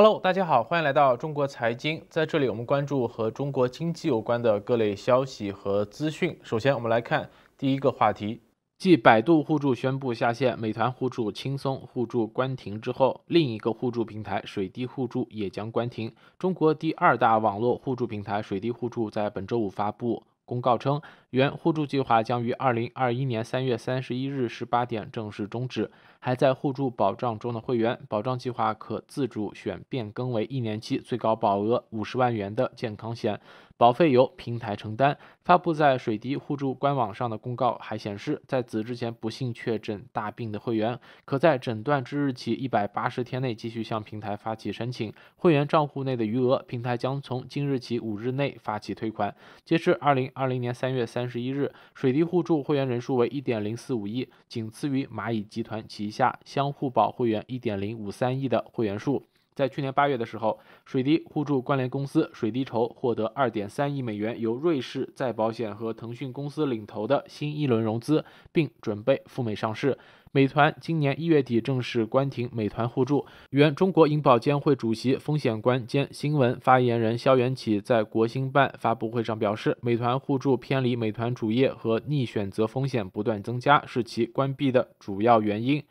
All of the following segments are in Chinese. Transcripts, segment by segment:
Hello，大家好，欢迎来到中国财经。在这里，我们关注和中国经济有关的各类消息和资讯。首先，我们来看第一个话题，继百度互助宣布下线、美团互助、轻松互助关停之后，另一个互助平台水滴互助也将关停。中国第二大网络互助平台水滴互助在本周五发布公告称，原互助计划将于二零二一年三月三十一日十八点正式终止。还在互助保障中的会员，保障计划可自主选变更为一年期、最高保额五十万元的健康险，保费由平台承担。发布在水滴互助官网上的公告还显示，在此之前不幸确诊大病的会员，可在诊断之日起一百八十天内继续向平台发起申请。会员账户内的余额，平台将从今日起五日内发起退款。截至二零二零年三月三十一日，水滴互助会员人数为一点零四五亿，仅次于蚂蚁集团旗以下相互保会员一点零五三亿的会员数，在去年八月的时候，水滴互助关联公司水滴筹获得二点三亿美元由瑞士再保险和腾讯公司领投的新一轮融资，并准备赴美上市。美团今年一月底正式关停美团互助。原中国银保监会主席、风险官兼新闻发言人肖元启在国新办发布会上表示，美团互助偏离美团主业和逆选择风险不断增加，是其关闭的主要原因。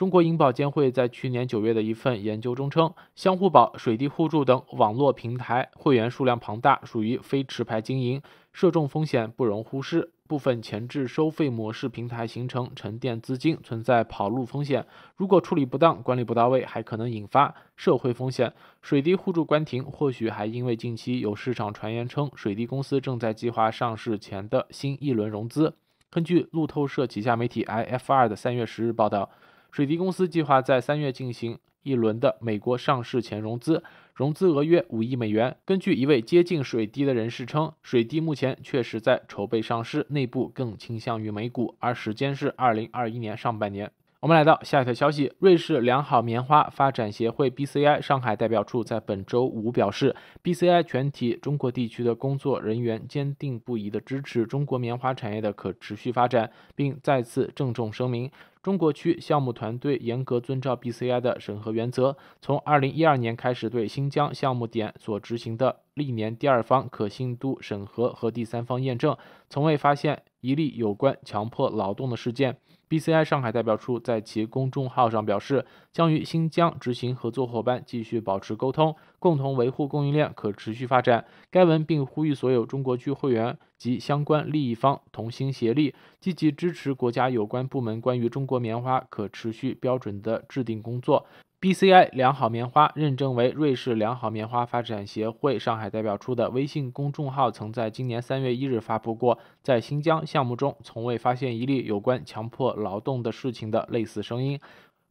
中国银保监会在去年九月的一份研究中称，相互保、水滴互助等网络平台会员数量庞大，属于非持牌经营，涉众风险不容忽视。部分前置收费模式平台形成沉淀资金，存在跑路风险。如果处理不当、管理不到位，还可能引发社会风险。水滴互助关停或许还因为近期有市场传言称，水滴公司正在计划上市前的新一轮融资。根据路透社旗下媒体 IFR 的三月十日报道。水滴公司计划在三月进行一轮的美国上市前融资，融资额约五亿美元。根据一位接近水滴的人士称，水滴目前确实在筹备上市，内部更倾向于美股，而时间是二零二一年上半年。我们来到下一条消息。瑞士良好棉花发展协会 （BCI） 上海代表处在本周五表示，BCI 全体中国地区的工作人员坚定不移地支持中国棉花产业的可持续发展，并再次郑重声明，中国区项目团队严格遵照 BCI 的审核原则，从二零一二年开始对新疆项目点所执行的历年第二方可信度审核和第三方验证，从未发现一例有关强迫劳动的事件。BCI 上海代表处在其公众号上表示，将与新疆执行合作伙伴继续保持沟通，共同维护供应链可持续发展。该文并呼吁所有中国区会员及相关利益方同心协力，积极支持国家有关部门关于中国棉花可持续标准的制定工作。B.C.I 良好棉花认证为瑞士良好棉花发展协会上海代表处的微信公众号曾在今年三月一日发布过，在新疆项目中从未发现一例有关强迫劳动的事情的类似声音。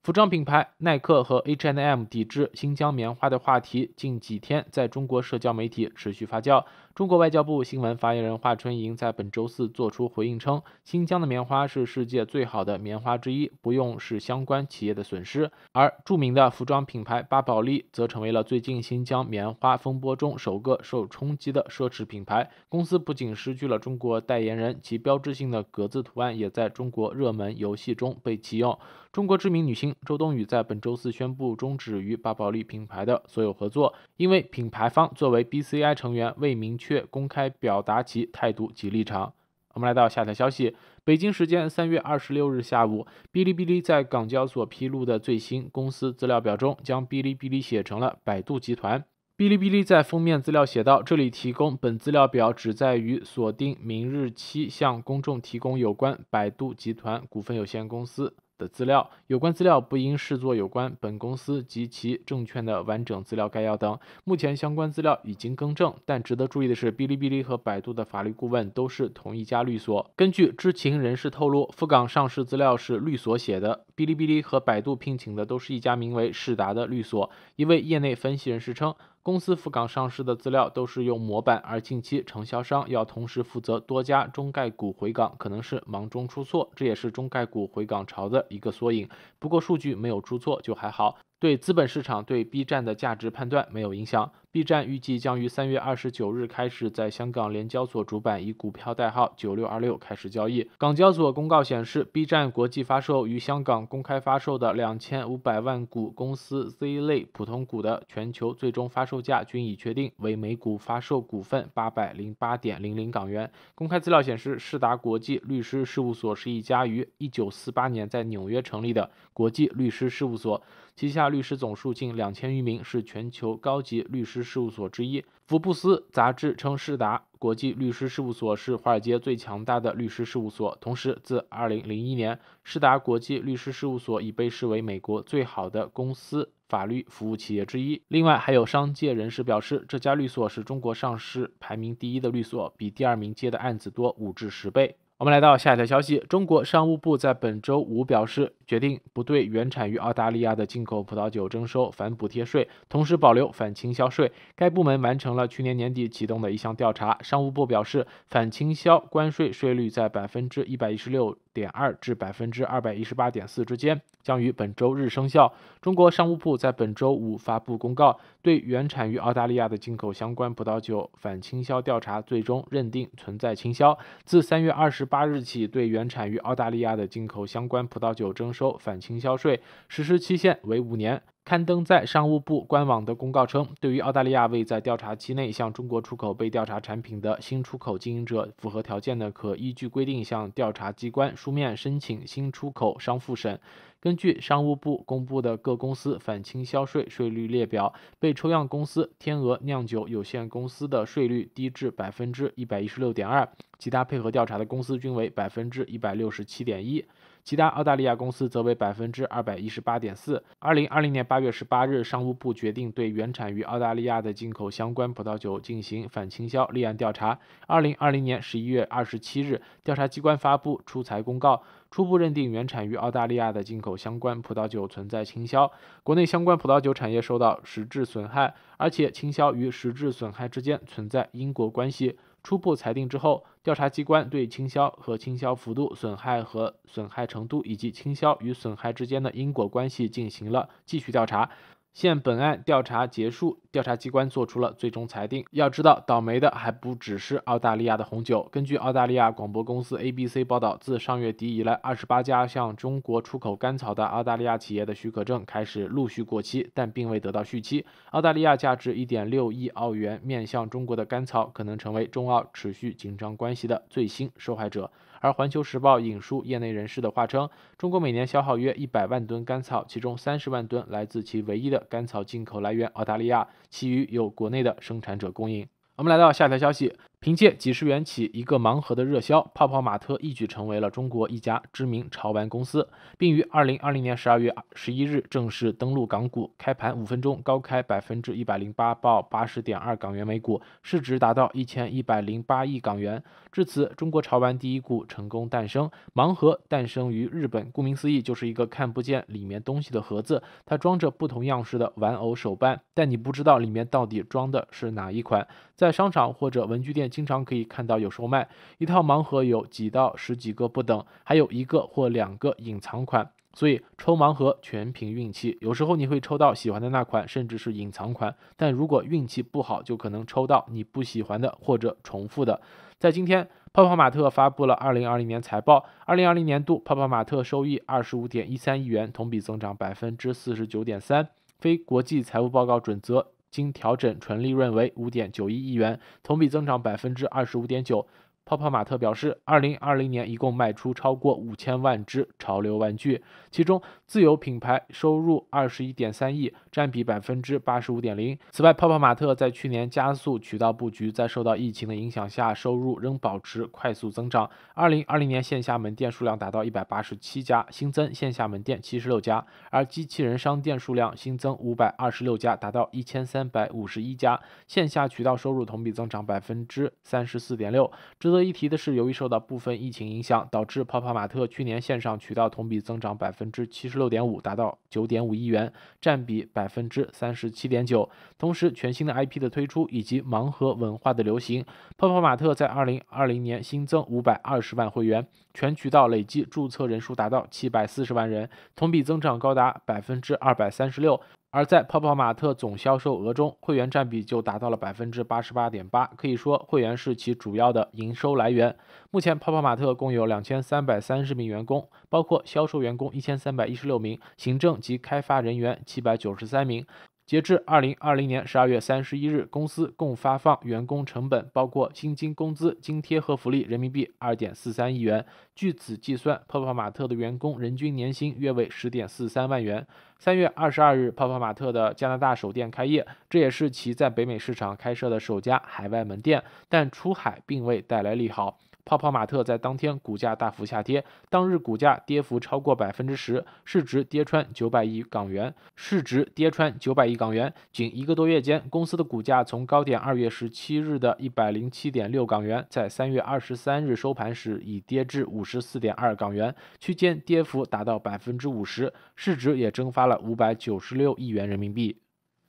服装品牌耐克和 H&M 抵制新疆棉花的话题近几天在中国社交媒体持续发酵。中国外交部新闻发言人华春莹在本周四作出回应称，新疆的棉花是世界最好的棉花之一，不用是相关企业的损失。而著名的服装品牌巴宝莉则成为了最近新疆棉花风波中首个受冲击的奢侈品牌。公司不仅失去了中国代言人，其标志性的格子图案也在中国热门游戏中被弃用。中国知名女星周冬雨在本周四宣布终止与巴宝莉品牌的所有合作，因为品牌方作为 BCI 成员，未明。确。却公开表达其态度及立场。我们来到下条消息。北京时间三月二十六日下午，哔哩哔哩在港交所披露的最新公司资料表中，将哔哩哔哩写成了百度集团。哔哩哔哩在封面资料写到：“这里提供本资料表，只在于锁定明日期向公众提供有关百度集团股份有限公司。”的资料，有关资料不应视作有关本公司及其证券的完整资料概要等。目前相关资料已经更正，但值得注意的是，哔哩哔哩和百度的法律顾问都是同一家律所。根据知情人士透露，赴港上市资料是律所写的，哔哩哔哩和百度聘请的都是一家名为世达的律所。一位业内分析人士称。公司赴港上市的资料都是用模板，而近期承销商要同时负责多家中概股回港，可能是忙中出错，这也是中概股回港潮的一个缩影。不过数据没有出错就还好，对资本市场对 B 站的价值判断没有影响。B 站预计将于三月二十九日开始在香港联交所主板以股票代号九六二六开始交易。港交所公告显示，B 站国际发售于香港公开发售的两千五百万股公司 Z 类普通股的全球最终发售价均已确定为每股发售股份八百零八点零零港元。公开资料显示，世达国际律师事务所是一家于一九四八年在纽约成立的。国际律师事务所旗下律师总数近两千余名，是全球高级律师事务所之一。福布斯杂志称，世达国际律师事务所是华尔街最强大的律师事务所。同时，自二零零一年，世达国际律师事务所已被视为美国最好的公司法律服务企业之一。另外，还有商界人士表示，这家律所是中国上市排名第一的律所，比第二名接的案子多五至十倍。我们来到下一条消息，中国商务部在本周五表示。决定不对原产于澳大利亚的进口葡萄酒征收反补贴税，同时保留反倾销税。该部门完成了去年年底启动的一项调查。商务部表示，反倾销关税税率在百分之一百一十六点二至百分之二百一十八点四之间，将于本周日生效。中国商务部在本周五发布公告，对原产于澳大利亚的进口相关葡萄酒反倾销调查最终认定存在倾销，自三月二十八日起对原产于澳大利亚的进口相关葡萄酒征。收反倾销税实施期限为五年。刊登在商务部官网的公告称，对于澳大利亚未在调查期内向中国出口被调查产品的新出口经营者，符合条件的可依据规定向调查机关书面申请新出口商复审。根据商务部公布的各公司反倾销税税率列表，被抽样公司天鹅酿酒有限公司的税率低至百分之一百一十六点二，其他配合调查的公司均为百分之一百六十七点一。其他澳大利亚公司则为百分之二百一十八点四。二零二零年八月十八日，商务部决定对原产于澳大利亚的进口相关葡萄酒进行反倾销立案调查。二零二零年十一月二十七日，调查机关发布出裁公告，初步认定原产于澳大利亚的进口相关葡萄酒存在倾销，国内相关葡萄酒产业受到实质损害，而且倾销与实质损害之间存在因果关系。初步裁定之后，调查机关对倾销和倾销幅度、损害和损害程度，以及倾销与损害之间的因果关系进行了继续调查。现本案调查结束，调查机关作出了最终裁定。要知道，倒霉的还不只是澳大利亚的红酒。根据澳大利亚广播公司 ABC 报道，自上月底以来，二十八家向中国出口甘草的澳大利亚企业的许可证开始陆续过期，但并未得到续期。澳大利亚价值一点六亿澳元面向中国的甘草，可能成为中澳持续紧张关系的最新受害者。而《环球时报》引述业内人士的话称，中国每年消耗约一百万吨甘草，其中三十万吨来自其唯一的甘草进口来源——澳大利亚，其余由国内的生产者供应。我们来到下条消息。凭借几十元起一个盲盒的热销，泡泡玛特一举成为了中国一家知名潮玩公司，并于二零二零年十二月十一日正式登陆港股。开盘五分钟高开百分之一百零八，报八十点二港元每股，市值达到一千一百零八亿港元。至此，中国潮玩第一股成功诞生。盲盒诞生于日本，顾名思义就是一个看不见里面东西的盒子，它装着不同样式的玩偶手办，但你不知道里面到底装的是哪一款。在商场或者文具店。经常可以看到，有时候卖一套盲盒有几到十几个不等，还有一个或两个隐藏款，所以抽盲盒全凭运气。有时候你会抽到喜欢的那款，甚至是隐藏款，但如果运气不好，就可能抽到你不喜欢的或者重复的。在今天，泡泡玛特发布了二零二零年财报，二零二零年度泡泡玛特收益二十五点一三亿元，同比增长百分之四十九点三，非国际财务报告准则。经调整，纯利润为五点九一亿元，同比增长百分之二十五点九。泡泡玛特表示，二零二零年一共卖出超过五千万只潮流玩具，其中自有品牌收入二十一点三亿，占比百分之八十五点零。此外，泡泡玛特在去年加速渠道布局，在受到疫情的影响下，收入仍保持快速增长。二零二零年线下门店数量达到一百八十七家，新增线下门店七十六家，而机器人商店数量新增五百二十六家，达到一千三百五十一家。线下渠道收入同比增长百分之三十四点六，值得值得一提的是，由于受到部分疫情影响，导致泡泡玛特去年线上渠道同比增长百分之七十六点五，达到九点五亿元，占比百分之三十七点九。同时，全新的 IP 的推出以及盲盒文化的流行，泡泡玛特在二零二零年新增五百二十万会员，全渠道累计注册人数达到七百四十万人，同比增长高达百分之二百三十六。而在泡泡玛特总销售额中，会员占比就达到了百分之八十八点八，可以说会员是其主要的营收来源。目前，泡泡玛特共有两千三百三十名员工，包括销售员工一千三百一十六名，行政及开发人员七百九十三名。截至二零二零年十二月三十一日，公司共发放员工成本，包括薪金、工资、津贴和福利，人民币二点四三亿元。据此计算，泡泡玛特的员工人均年薪约为十点四三万元。三月二十二日，泡泡玛特的加拿大首店开业，这也是其在北美市场开设的首家海外门店。但出海并未带来利好。泡泡玛特在当天股价大幅下跌，当日股价跌幅超过百分之十，市值跌穿九百亿港元。市值跌穿九百亿港元。仅一个多月间，公司的股价从高点二月十七日的一百零七点六港元，在三月二十三日收盘时已跌至五十四点二港元，区间跌幅达到百分之五十，市值也蒸发了五百九十六亿元人民币。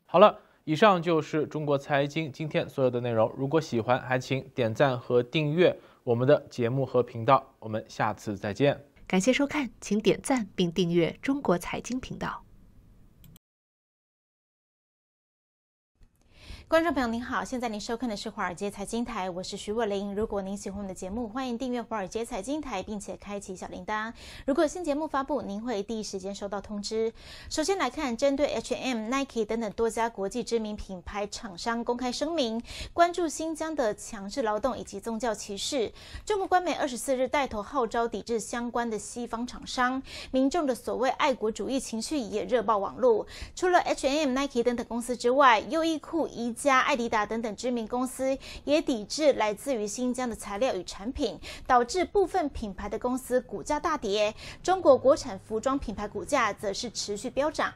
好了，以上就是中国财经今天所有的内容。如果喜欢，还请点赞和订阅。我们的节目和频道，我们下次再见。感谢收看，请点赞并订阅中国财经频道。观众朋友您好，现在您收看的是华尔街财经台，我是徐若琳。如果您喜欢我们的节目，欢迎订阅华尔街财经台，并且开启小铃铛。如果新节目发布，您会第一时间收到通知。首先来看，针对 H M、Nike 等等多家国际知名品牌厂商公开声明，关注新疆的强制劳动以及宗教歧视。中国官媒二十四日带头号召抵制相关的西方厂商，民众的所谓爱国主义情绪也热爆网络。除了 H M、Nike 等等公司之外，优衣库一家、爱迪达等等知名公司也抵制来自于新疆的材料与产品，导致部分品牌的公司股价大跌。中国国产服装品牌股价则是持续飙涨。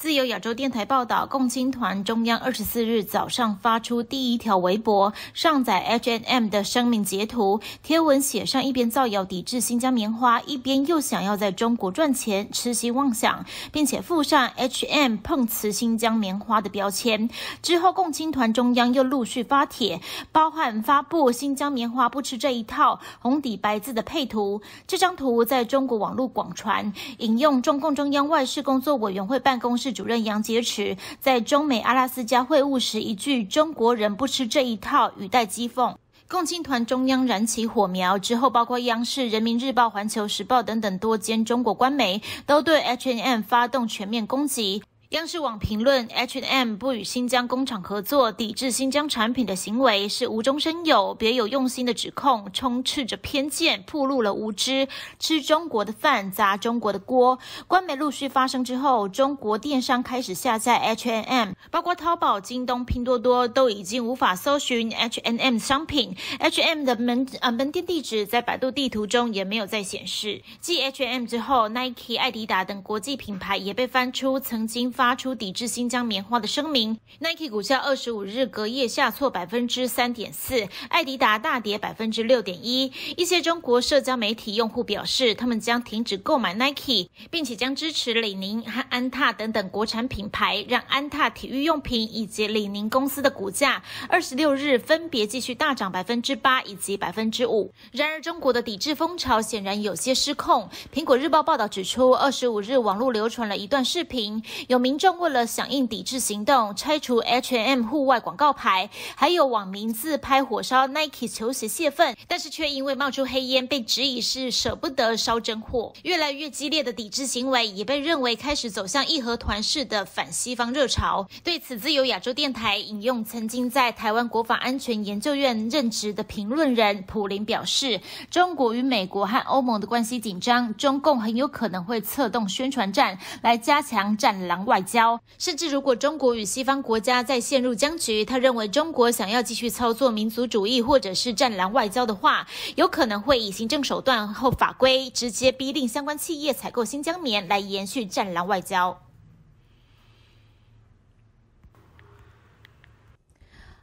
自由亚洲电台报道，共青团中央二十四日早上发出第一条微博，上载 H&M 的声明截图，贴文写上一边造谣抵制新疆棉花，一边又想要在中国赚钱，痴心妄想，并且附上 H&M 碰瓷新疆棉花的标签。之后，共青团中央又陆续发帖，包含发布“新疆棉花不吃这一套”红底白字的配图。这张图在中国网络广传，引用中共中央外事工作委员会办公室。主任杨洁篪在中美阿拉斯加会晤时一句“中国人不吃这一套”，语带讥讽，共青团中央燃起火苗之后，包括央视、人民日报、环球时报等等多间中国官媒都对 H N N 发动全面攻击。央视网评论：H&M 不与新疆工厂合作、抵制新疆产品的行为是无中生有、别有用心的指控，充斥着偏见，暴露了无知。吃中国的饭，砸中国的锅。官媒陆续发声之后，中国电商开始下载 H&M，包括淘宝、京东、拼多多都已经无法搜寻 H&M 商品。H&M 的门啊门店地址在百度地图中也没有再显示。继 H&M 之后，Nike、艾迪达等国际品牌也被翻出曾经。发出抵制新疆棉花的声明，Nike 股价二十五日隔夜下挫百分之三点四，艾迪达大跌百分之六点一。一些中国社交媒体用户表示，他们将停止购买 Nike，并且将支持李宁和安踏等等国产品牌。让安踏体育用品以及李宁公司的股价二十六日分别继续大涨百分之八以及百分之五。然而，中国的抵制风潮显然有些失控。苹果日报报道指出，二十五日网络流传了一段视频，有民众为了响应抵制行动，拆除 H&M 户外广告牌，还有网民自拍火烧 Nike 球鞋泄愤，但是却因为冒出黑烟被质疑是舍不得烧真货。越来越激烈的抵制行为也被认为开始走向义和团式的反西方热潮。对此，自由亚洲电台引用曾经在台湾国防安全研究院任职的评论人普林表示：“中国与美国和欧盟的关系紧张，中共很有可能会策动宣传战来加强战狼外。”外交，甚至如果中国与西方国家再陷入僵局，他认为中国想要继续操作民族主义或者是战狼外交的话，有可能会以行政手段或法规直接逼令相关企业采购新疆棉来延续战狼外交。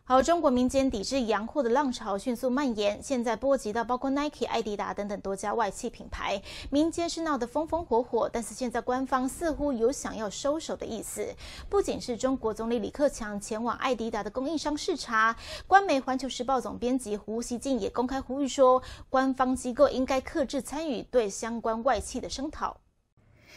好，中国民间抵制洋货的浪潮迅速蔓延，现在波及到包括 Nike、艾迪达等等多家外企品牌，民间是闹得风风火火，但是现在官方似乎有想要收手的意思。不仅是中国总理李克强前往艾迪达的供应商视察，官媒《环球时报》总编辑胡锡进也公开呼吁说，官方机构应该克制参与对相关外企的声讨。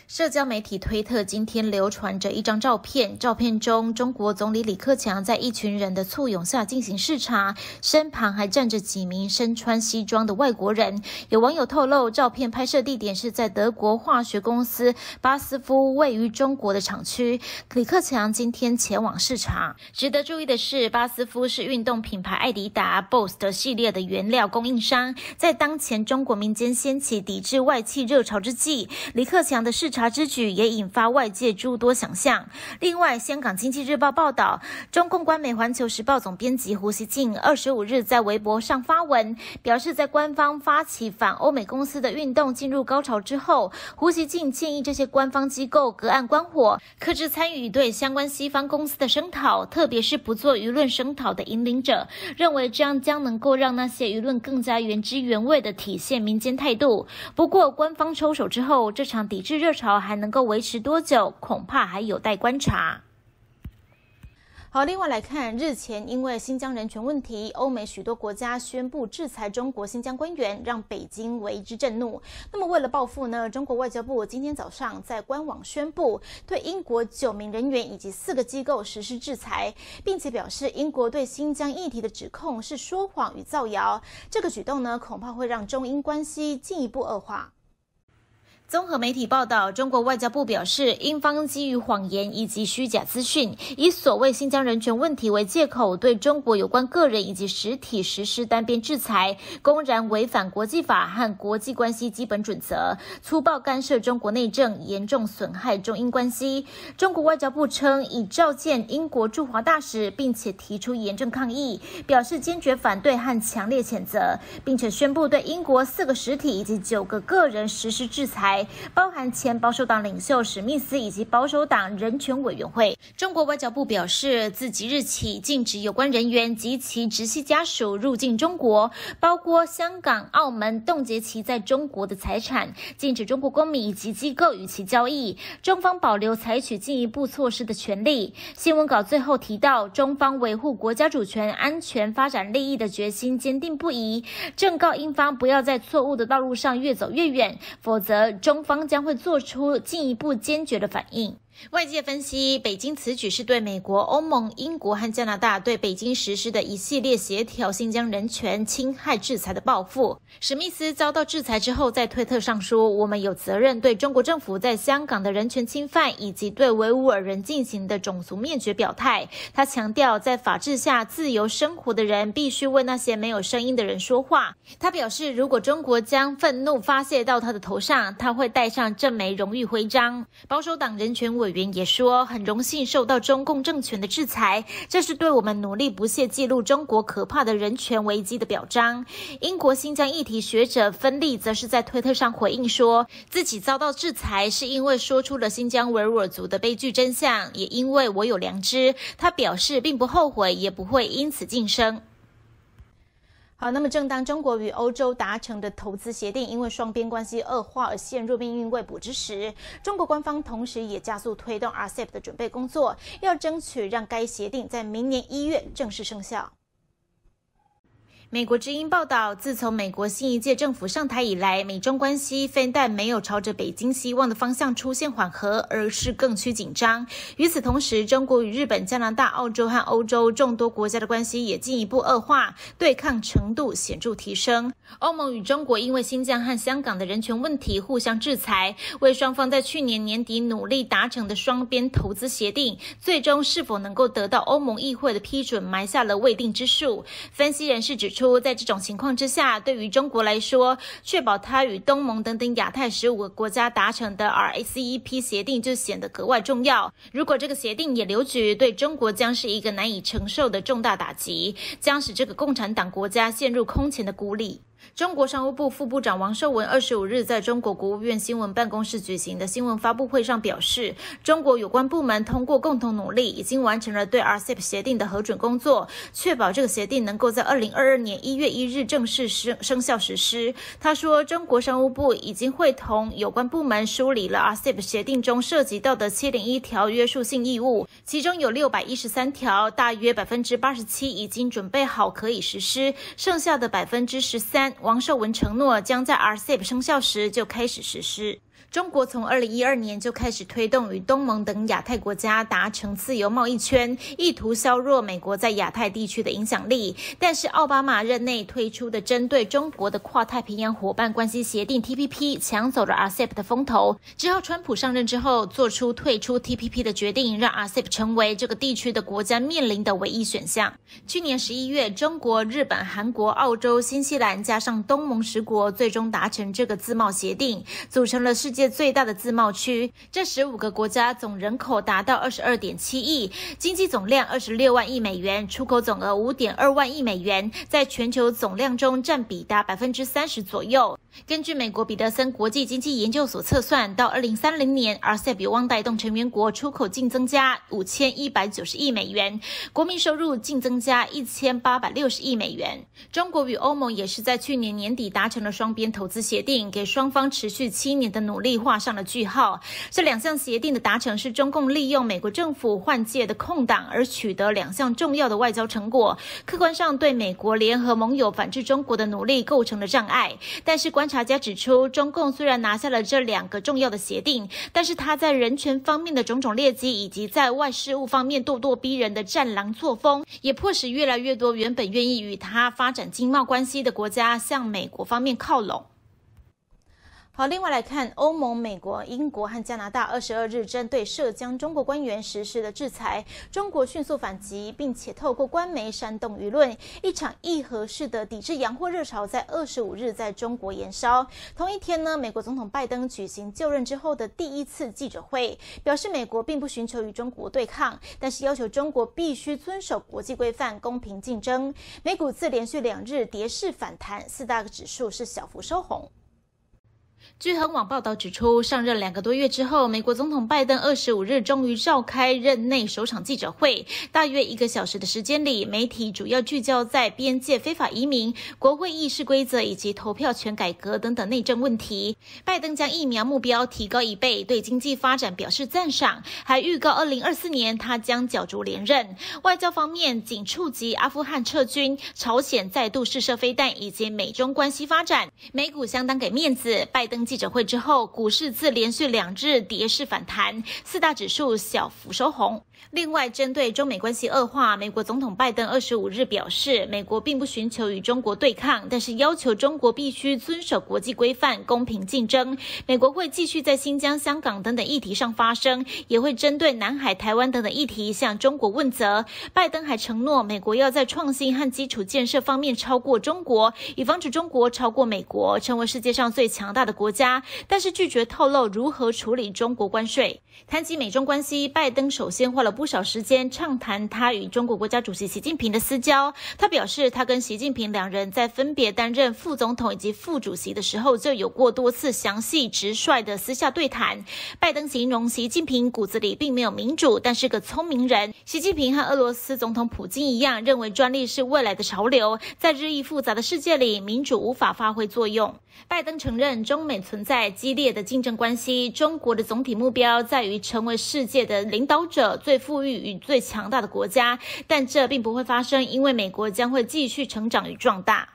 社交媒体推特今天流传着一张照片，照片中中国总理李克强在一群人的簇拥下进行视察，身旁还站着几名身穿西装的外国人。有网友透露，照片拍摄地点是在德国化学公司巴斯夫位于中国的厂区。李克强今天前往视察。值得注意的是，巴斯夫是运动品牌艾迪达 b o s t 系列的原料供应商。在当前中国民间掀起抵制外企热潮之际，李克强的视察。查之举也引发外界诸多想象。另外，《香港经济日报》报道，中共官媒《环球时报》总编辑胡锡进二十五日在微博上发文，表示在官方发起反欧美公司的运动进入高潮之后，胡锡进建议这些官方机构隔岸观火，克制参与对相关西方公司的声讨，特别是不做舆论声讨的引领者，认为这样将能够让那些舆论更加原汁原味地体现民间态度。不过，官方抽手之后，这场抵制热潮。还能够维持多久，恐怕还有待观察。好，另外来看，日前因为新疆人权问题，欧美许多国家宣布制裁中国新疆官员，让北京为之震怒。那么为了报复呢？中国外交部今天早上在官网宣布，对英国九名人员以及四个机构实施制裁，并且表示英国对新疆议题的指控是说谎与造谣。这个举动呢，恐怕会让中英关系进一步恶化。综合媒体报道，中国外交部表示，英方基于谎言以及虚假资讯，以所谓新疆人权问题为借口，对中国有关个人以及实体实施单边制裁，公然违反国际法和国际关系基本准则，粗暴干涉中国内政，严重损害中英关系。中国外交部称，已召见英国驻华大使，并且提出严正抗议，表示坚决反对和强烈谴责，并且宣布对英国四个实体以及九个个人实施制裁。包含前保守党领袖史密斯以及保守党人权委员会。中国外交部表示，自即日起禁止有关人员及其直系家属入境中国，包括香港、澳门，冻结其在中国的财产，禁止中国公民以及机构与其交易。中方保留采取进一步措施的权利。新闻稿最后提到，中方维护国家主权、安全、发展利益的决心坚定不移，正告英方不要在错误的道路上越走越远，否则。中方将会做出进一步坚决的反应。外界分析，北京此举是对美国、欧盟、英国和加拿大对北京实施的一系列协调新疆人权侵害制裁的报复。史密斯遭到制裁之后，在推特上说：“我们有责任对中国政府在香港的人权侵犯以及对维吾尔人进行的种族灭绝表态。”他强调，在法治下自由生活的人必须为那些没有声音的人说话。他表示，如果中国将愤怒发泄到他的头上，他会戴上这枚荣誉徽章。保守党人权委。也说很荣幸受到中共政权的制裁，这是对我们努力不懈记录中国可怕的人权危机的表彰。英国新疆议题学者芬利则是在推特上回应说，自己遭到制裁是因为说出了新疆维吾尔族的悲剧真相，也因为我有良知。他表示并不后悔，也不会因此晋升。好，那么，正当中国与欧洲达成的投资协定因为双边关系恶化而陷入命运未卜之时，中国官方同时也加速推动 RCEP 的准备工作，要争取让该协定在明年一月正式生效。美国之音报道，自从美国新一届政府上台以来，美中关系非但没有朝着北京希望的方向出现缓和，而是更趋紧张。与此同时，中国与日本、加拿大、澳洲和欧洲众多国家的关系也进一步恶化，对抗程度显著提升。欧盟与中国因为新疆和香港的人权问题互相制裁，为双方在去年年底努力达成的双边投资协定最终是否能够得到欧盟议会的批准埋下了未定之数。分析人士指出。出在这种情况之下，对于中国来说，确保它与东盟等等亚太十五个国家达成的 RCEP 协定就显得格外重要。如果这个协定也留局，对中国将是一个难以承受的重大打击，将使这个共产党国家陷入空前的孤立。中国商务部副部长王受文二十五日在中国国务院新闻办公室举行的新闻发布会上表示，中国有关部门通过共同努力，已经完成了对 RCEP 协定的核准工作，确保这个协定能够在二零二二年一月一日正式生生效实施。他说，中国商务部已经会同有关部门梳理了 RCEP 协定中涉及到的七零一条约束性义务，其中有六百一十三条，大约百分之八十七已经准备好可以实施，剩下的百分之十三。王受文承诺将在 RCEP 生效时就开始实施。中国从二零一二年就开始推动与东盟等亚太国家达成自由贸易圈，意图削弱美国在亚太地区的影响力。但是奥巴马任内推出的针对中国的跨太平洋伙伴关系协定 （TPP） 抢走了 RCEP 的风头。之后，川普上任之后做出退出 TPP 的决定，让 RCEP 成为这个地区的国家面临的唯一选项。去年十一月，中国、日本、韩国、澳洲、新西兰加上东盟十国最终达成这个自贸协定，组成了是。世界最大的自贸区，这十五个国家总人口达到二十二点七亿，经济总量二十六万亿美元，出口总额五点二万亿美元，在全球总量中占比达百分之三十左右。根据美国彼得森国际经济研究所测算，到二零三零年，RCEP 带动成员国出口净增加五千一百九十亿美元，国民收入净增加一千八百六十亿美元。中国与欧盟也是在去年年底达成了双边投资协定，给双方持续七年的努。努力画上了句号。这两项协定的达成是中共利用美国政府换届的空档而取得两项重要的外交成果，客观上对美国联合盟友反制中国的努力构成了障碍。但是，观察家指出，中共虽然拿下了这两个重要的协定，但是他在人权方面的种种劣迹以及在外事务方面咄咄逼人的战狼作风，也迫使越来越多原本愿意与他发展经贸关系的国家向美国方面靠拢。好，另外来看，欧盟、美国、英国和加拿大二十二日针对涉疆中国官员实施的制裁，中国迅速反击，并且透过官媒煽动舆论，一场议和式的抵制洋货热潮在二十五日在中国延烧。同一天呢，美国总统拜登举行就任之后的第一次记者会，表示美国并不寻求与中国对抗，但是要求中国必须遵守国际规范，公平竞争。美股自连续两日跌势反弹，四大指数是小幅收红。据恒网报道指出，上任两个多月之后，美国总统拜登二十五日终于召开任内首场记者会。大约一个小时的时间里，媒体主要聚焦在边界非法移民、国会议事规则以及投票权改革等等内政问题。拜登将疫苗目标提高一倍，对经济发展表示赞赏，还预告二零二四年他将角逐连任。外交方面仅触及阿富汗撤军、朝鲜再度试射飞弹以及美中关系发展。美股相当给面子，拜登。记者会之后，股市自连续两日跌势反弹，四大指数小幅收红。另外，针对中美关系恶化，美国总统拜登二十五日表示，美国并不寻求与中国对抗，但是要求中国必须遵守国际规范、公平竞争。美国会继续在新疆、香港等等议题上发声，也会针对南海、台湾等等议题向中国问责。拜登还承诺，美国要在创新和基础建设方面超过中国，以防止中国超过美国，成为世界上最强大的国。国家，但是拒绝透露如何处理中国关税。谈及美中关系，拜登首先花了不少时间畅谈他与中国国家主席习近平的私交。他表示，他跟习近平两人在分别担任副总统以及副主席的时候就有过多次详细直率的私下对谈。拜登形容习近平骨子里并没有民主，但是个聪明人。习近平和俄罗斯总统普京一样，认为专利是未来的潮流。在日益复杂的世界里，民主无法发挥作用。拜登承认中美。存在激烈的竞争关系。中国的总体目标在于成为世界的领导者、最富裕与最强大的国家，但这并不会发生，因为美国将会继续成长与壮大。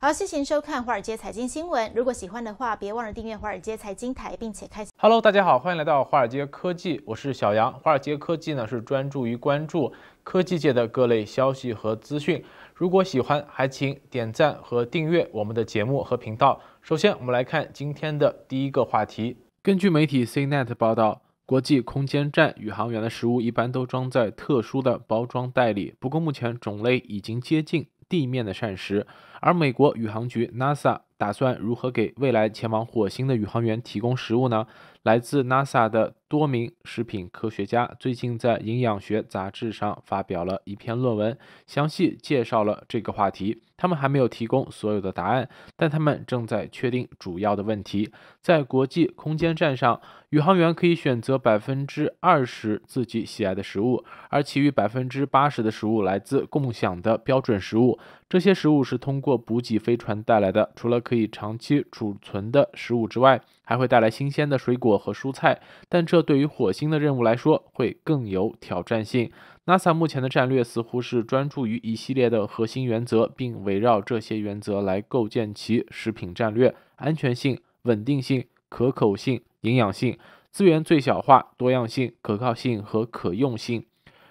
好，谢谢收看华尔街财经新闻。如果喜欢的话，别忘了订阅华尔街财经台，并且开。Hello，大家好，欢迎来到华尔街科技，我是小杨。华尔街科技呢是专注于关注科技界的各类消息和资讯。如果喜欢，还请点赞和订阅我们的节目和频道。首先，我们来看今天的第一个话题。根据媒体 CNET 报道，国际空间站宇航员的食物一般都装在特殊的包装袋里，不过目前种类已经接近地面的膳食。而美国宇航局 NASA 打算如何给未来前往火星的宇航员提供食物呢？来自 NASA 的多名食品科学家最近在《营养学杂志》上发表了一篇论文，详细介绍了这个话题。他们还没有提供所有的答案，但他们正在确定主要的问题。在国际空间站上，宇航员可以选择百分之二十自己喜爱的食物，而其余百分之八十的食物来自共享的标准食物。这些食物是通过补给飞船带来的，除了可以长期储存的食物之外，还会带来新鲜的水果和蔬菜。但这对于火星的任务来说，会更有挑战性。NASA 目前的战略似乎是专注于一系列的核心原则，并围绕这些原则来构建其食品战略：安全性、稳定性、可口性、营养性、资源最小化、多样性、可靠性和可用性。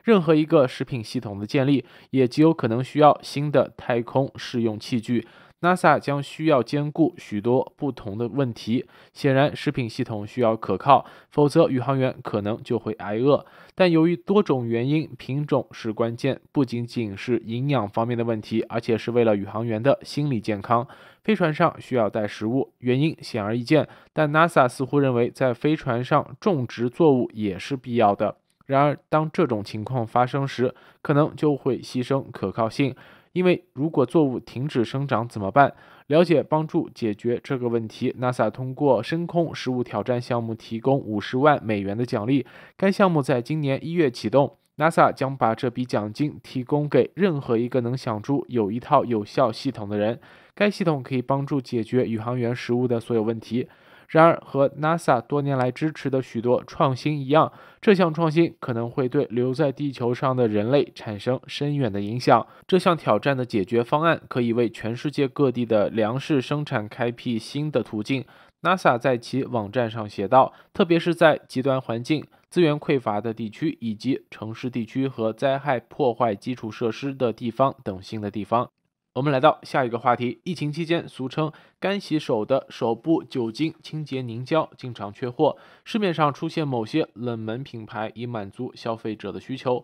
任何一个食品系统的建立，也极有可能需要新的太空试用器具。NASA 将需要兼顾许多不同的问题。显然，食品系统需要可靠，否则宇航员可能就会挨饿。但由于多种原因，品种是关键，不仅仅是营养方面的问题，而且是为了宇航员的心理健康。飞船上需要带食物，原因显而易见。但 NASA 似乎认为，在飞船上种植作物也是必要的。然而，当这种情况发生时，可能就会牺牲可靠性。因为如果作物停止生长，怎么办？了解帮助解决这个问题。NASA 通过深空食物挑战项目提供五十万美元的奖励。该项目在今年一月启动。NASA 将把这笔奖金提供给任何一个能想出有一套有效系统的人。该系统可以帮助解决宇航员食物的所有问题。然而，和 NASA 多年来支持的许多创新一样，这项创新可能会对留在地球上的人类产生深远的影响。这项挑战的解决方案可以为全世界各地的粮食生产开辟新的途径。NASA 在其网站上写道，特别是在极端环境、资源匮乏的地区，以及城市地区和灾害破坏基础设施的地方等新的地方。我们来到下一个话题。疫情期间，俗称干洗手的手部酒精清洁凝胶经常缺货，市面上出现某些冷门品牌以满足消费者的需求。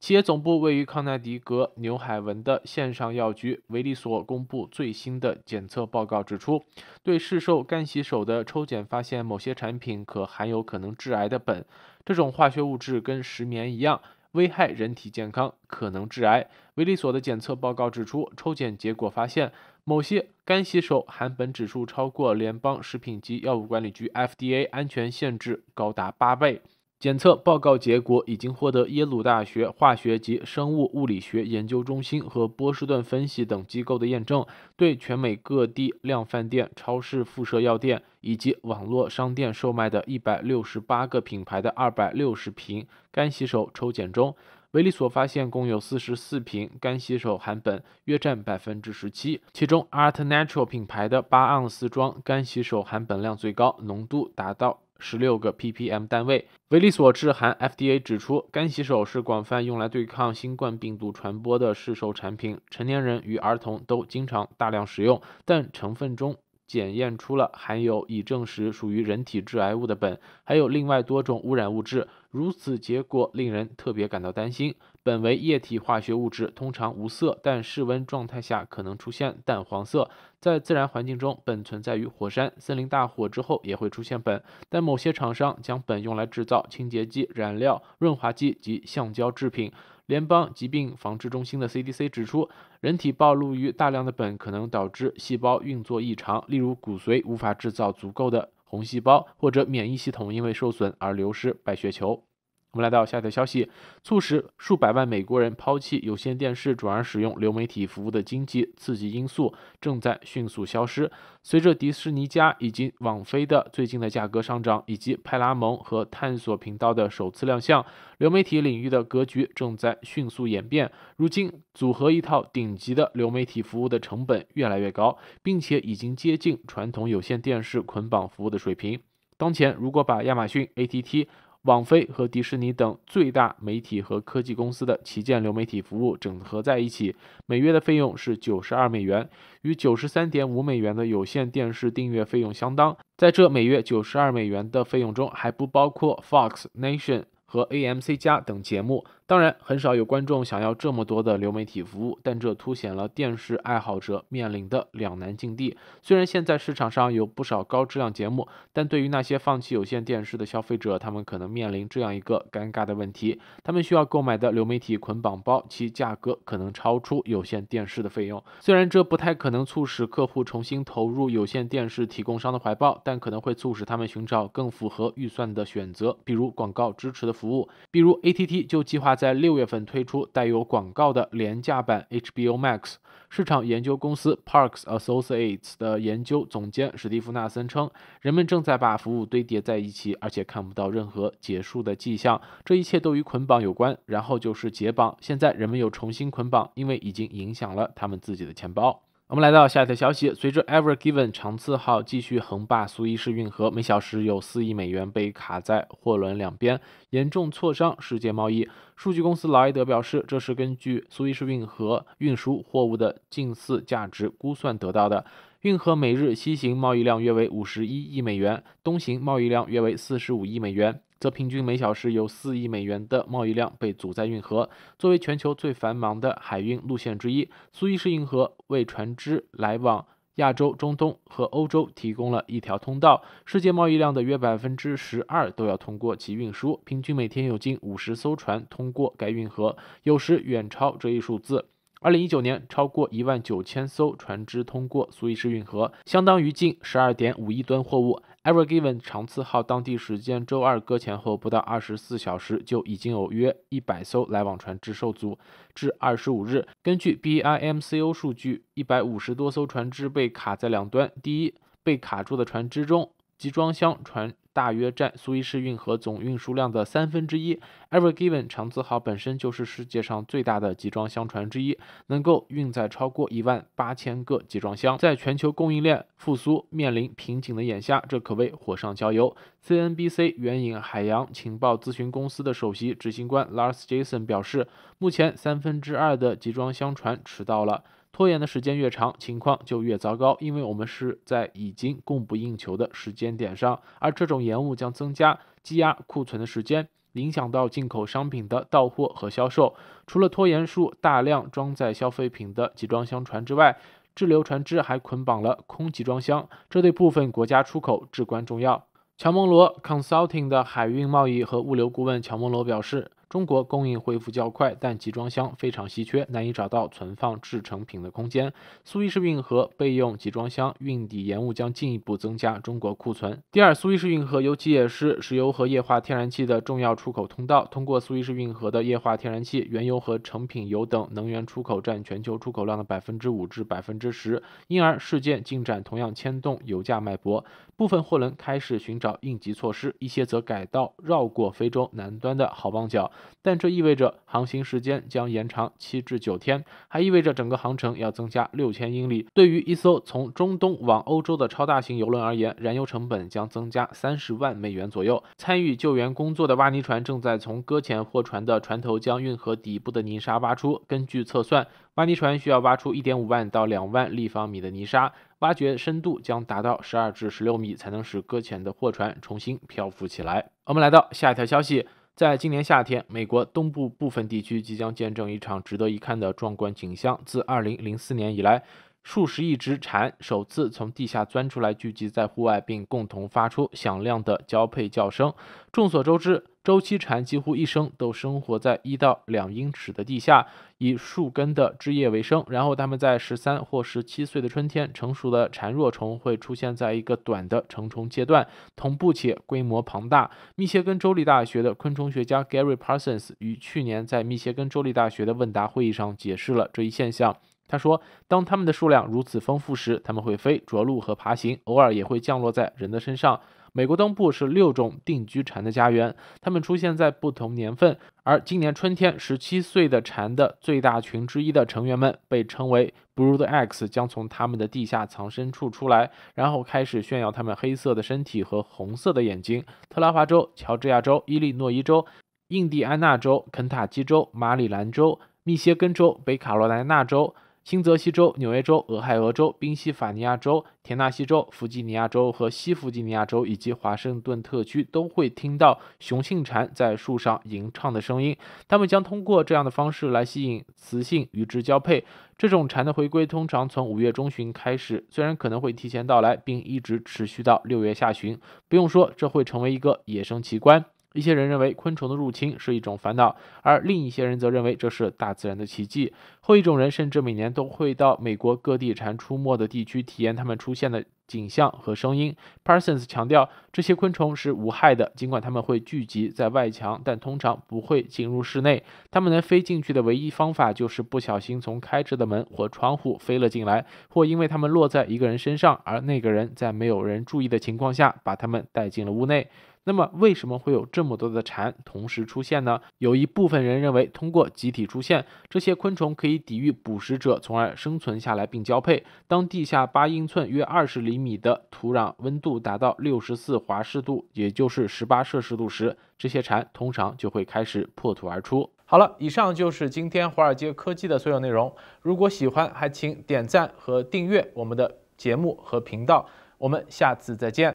企业总部位于康奈狄格纽海文的线上药局维利所公布最新的检测报告，指出对市售干洗手的抽检发现，某些产品可含有可能致癌的苯，这种化学物质跟石棉一样。危害人体健康，可能致癌。维利所的检测报告指出，抽检结果发现，某些干洗手含苯指数超过联邦食品及药物管理局 （FDA） 安全限制，高达八倍。检测报告结果已经获得耶鲁大学化学及生物物理学研究中心和波士顿分析等机构的验证。对全美各地量贩店、超市、附设药店以及网络商店售卖的168个品牌的260瓶干洗手抽检中，维利所发现共有44瓶干洗手含苯，约占百分之十七。其中 Art Natural 品牌的8盎司装干洗手含苯量最高，浓度达到。十六个 ppm 单位。维力所致函 FDA 指出，干洗手是广泛用来对抗新冠病毒传播的市售产品，成年人与儿童都经常大量使用，但成分中检验出了含有已证实属于人体致癌物的苯，还有另外多种污染物质。如此结果令人特别感到担心。苯为液体化学物质，通常无色，但室温状态下可能出现淡黄色。在自然环境中，苯存在于火山、森林大火之后也会出现苯。但某些厂商将苯用来制造清洁剂、染料、润滑剂及橡胶制品。联邦疾病防治中心的 CDC 指出，人体暴露于大量的苯可能导致细胞运作异常，例如骨髓无法制造足够的红细胞，或者免疫系统因为受损而流失白血球。我们来到下一条消息，促使数百万美国人抛弃有线电视，转而使用流媒体服务的经济刺激因素正在迅速消失。随着迪士尼家以及网飞的最近的价格上涨，以及派拉蒙和探索频道的首次亮相，流媒体领域的格局正在迅速演变。如今，组合一套顶级的流媒体服务的成本越来越高，并且已经接近传统有线电视捆绑服务的水平。当前，如果把亚马逊、AT&T。网飞和迪士尼等最大媒体和科技公司的旗舰流媒体服务整合在一起，每月的费用是九十二美元，与九十三点五美元的有线电视订阅费用相当。在这每月九十二美元的费用中，还不包括 Fox Nation 和 AMC 加等节目。当然，很少有观众想要这么多的流媒体服务，但这凸显了电视爱好者面临的两难境地。虽然现在市场上有不少高质量节目，但对于那些放弃有线电视的消费者，他们可能面临这样一个尴尬的问题：他们需要购买的流媒体捆绑包，其价格可能超出有线电视的费用。虽然这不太可能促使客户重新投入有线电视提供商的怀抱，但可能会促使他们寻找更符合预算的选择，比如广告支持的服务，比如 ATT 就计划。在六月份推出带有广告的廉价版 HBO Max。市场研究公司 Parks Associates 的研究总监史蒂夫·纳森称，人们正在把服务堆叠在一起，而且看不到任何结束的迹象。这一切都与捆绑有关，然后就是解绑。现在人们又重新捆绑，因为已经影响了他们自己的钱包。我们来到下一条消息。随着 Ever Given 长次号继续横霸苏伊士运河，每小时有四亿美元被卡在货轮两边，严重挫伤世界贸易。数据公司劳埃德表示，这是根据苏伊士运河运输货物的近似价值估算得到的。运河每日西行贸易量约为五十一亿美元，东行贸易量约为四十五亿美元，则平均每小时有四亿美元的贸易量被阻在运河。作为全球最繁忙的海运路线之一，苏伊士运河为船只来往亚洲、中东和欧洲提供了一条通道。世界贸易量的约百分之十二都要通过其运输，平均每天有近五十艘船通过该运河，有时远超这一数字。二零一九年，超过一万九千艘船只通过苏伊士运河，相当于近十二点五亿吨货物。Ever Given 长次号当地时间周二搁浅后，不到二十四小时，就已经有约一百艘来往船只受阻。至二十五日，根据 BIMCO 数据，一百五十多艘船只被卡在两端。第一，被卡住的船只中，集装箱船。大约占苏伊士运河总运输量的三分之一。Ever Given 长子号本身就是世界上最大的集装箱船之一，能够运载超过一万八千个集装箱。在全球供应链复苏面临瓶颈的眼下，这可谓火上浇油。CNBC 援引海洋情报咨询公司的首席执行官 Lars Jason 表示，目前三分之二的集装箱船迟到了。拖延的时间越长，情况就越糟糕，因为我们是在已经供不应求的时间点上，而这种延误将增加积压库存的时间，影响到进口商品的到货和销售。除了拖延数大量装载消费品的集装箱船之外，滞留船只还捆绑了空集装箱，这对部分国家出口至关重要。乔蒙罗 （Consulting） 的海运贸易和物流顾问乔蒙罗表示。中国供应恢复较快，但集装箱非常稀缺，难以找到存放制成品的空间。苏伊士运河备用集装箱运抵延误将进一步增加中国库存。第二，苏伊士运河尤其也是石油和液化天然气的重要出口通道。通过苏伊士运河的液化天然气、原油和成品油等能源出口占全球出口量的百分之五至百分之十，因而事件进展同样牵动油价脉搏。部分货轮开始寻找应急措施，一些则改道绕过非洲南端的好望角。但这意味着航行时间将延长七至九天，还意味着整个航程要增加六千英里。对于一艘从中东往欧洲的超大型油轮而言，燃油成本将增加三十万美元左右。参与救援工作的挖泥船正在从搁浅货船的船头将运河底部的泥沙挖出。根据测算，挖泥船需要挖出一点五万到两万立方米的泥沙，挖掘深度将达到十二至十六米，才能使搁浅的货船重新漂浮起来。我们来到下一条消息。在今年夏天，美国东部部分地区即将见证一场值得一看的壮观景象。自2004年以来，数十亿只蝉首次从地下钻出来，聚集在户外，并共同发出响亮的交配叫声。众所周知。周期蝉几乎一生都生活在一到两英尺的地下，以树根的枝叶为生。然后，它们在十三或十七岁的春天，成熟的蝉若虫会出现在一个短的成虫阶段，同步且规模庞大。密歇根州立大学的昆虫学家 Gary Parsons 于去年在密歇根州立大学的问答会议上解释了这一现象。他说：“当它们的数量如此丰富时，它们会飞、着陆和爬行，偶尔也会降落在人的身上。”美国东部是六种定居蝉的家园，它们出现在不同年份。而今年春天，十七岁的蝉的最大群之一的成员们被称为 Brood X，将从他们的地下藏身处出来，然后开始炫耀它们黑色的身体和红色的眼睛。特拉华州、乔治亚州、伊利诺伊州、印第安纳州、肯塔基州、马里兰州、密歇根州、北卡罗来纳州。新泽西州、纽约州、俄亥俄州、宾夕法尼亚州、田纳西州、弗吉尼亚州和西弗吉尼亚州以及华盛顿特区都会听到雄性蝉在树上吟唱的声音。它们将通过这样的方式来吸引雌性与之交配。这种蝉的回归通常从五月中旬开始，虽然可能会提前到来，并一直持续到六月下旬。不用说，这会成为一个野生奇观。一些人认为昆虫的入侵是一种烦恼，而另一些人则认为这是大自然的奇迹。后一种人甚至每年都会到美国各地常出没的地区体验它们出现的景象和声音。Parsons 强调，这些昆虫是无害的，尽管它们会聚集在外墙，但通常不会进入室内。它们能飞进去的唯一方法就是不小心从开着的门或窗户飞了进来，或因为它们落在一个人身上，而那个人在没有人注意的情况下把它们带进了屋内。那么为什么会有这么多的蝉同时出现呢？有一部分人认为，通过集体出现，这些昆虫可以抵御捕食者，从而生存下来并交配。当地下八英寸约二十厘米的土壤温度达到六十四华氏度，也就是十八摄氏度时，这些蝉通常就会开始破土而出。好了，以上就是今天华尔街科技的所有内容。如果喜欢，还请点赞和订阅我们的节目和频道。我们下次再见。